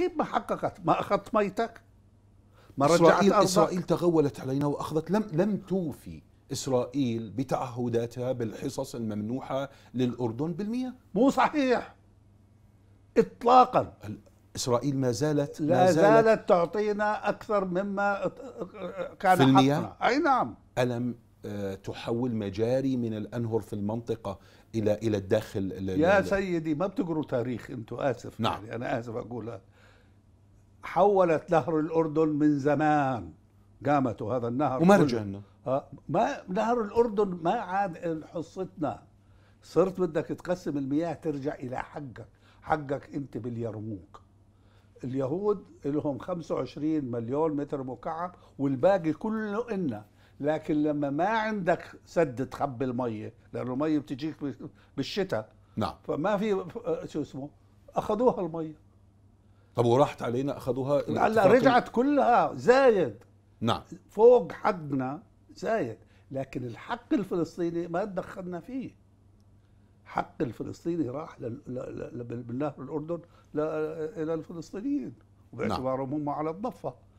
كيف ما حققت ما أخذت ميتك ما رجعت إسرائيل, أرضك؟ إسرائيل تغولت علينا وأخذت لم, لم توفي إسرائيل بتعهداتها بالحصص الممنوحة للأردن بالمياه مو صحيح إطلاقا إسرائيل ما زالت لا ما زالت, زالت تعطينا أكثر مما كان في المياه؟ حقنا أي نعم ألم آه، تحول مجاري من الأنهر في المنطقة إلى إلى الداخل يا سيدي ما بتقروا تاريخ انتم آسف نعم. يعني أنا آسف أقولها حولت نهر الأردن من زمان قامت هذا النهر اه ما نهر الأردن ما عاد حصتنا صرت بدك تقسم المياه ترجع إلى حقك حقك أنت باليرموك اليهود لهم 25 مليون متر مكعب والباقي كله إلنا لكن لما ما عندك سد تخبي المية لأنه المية بتجيك بالشتاء نعم فما في شو اسمه أخذوها المية طب وراحت علينا اخذوها لا رجعت كلها زايد نعم فوق حدنا زايد لكن الحق الفلسطيني ما تدخلنا فيه حق الفلسطيني راح بالنهر الاردن الى الفلسطينيين وباعتبارهم نعم. هم على الضفه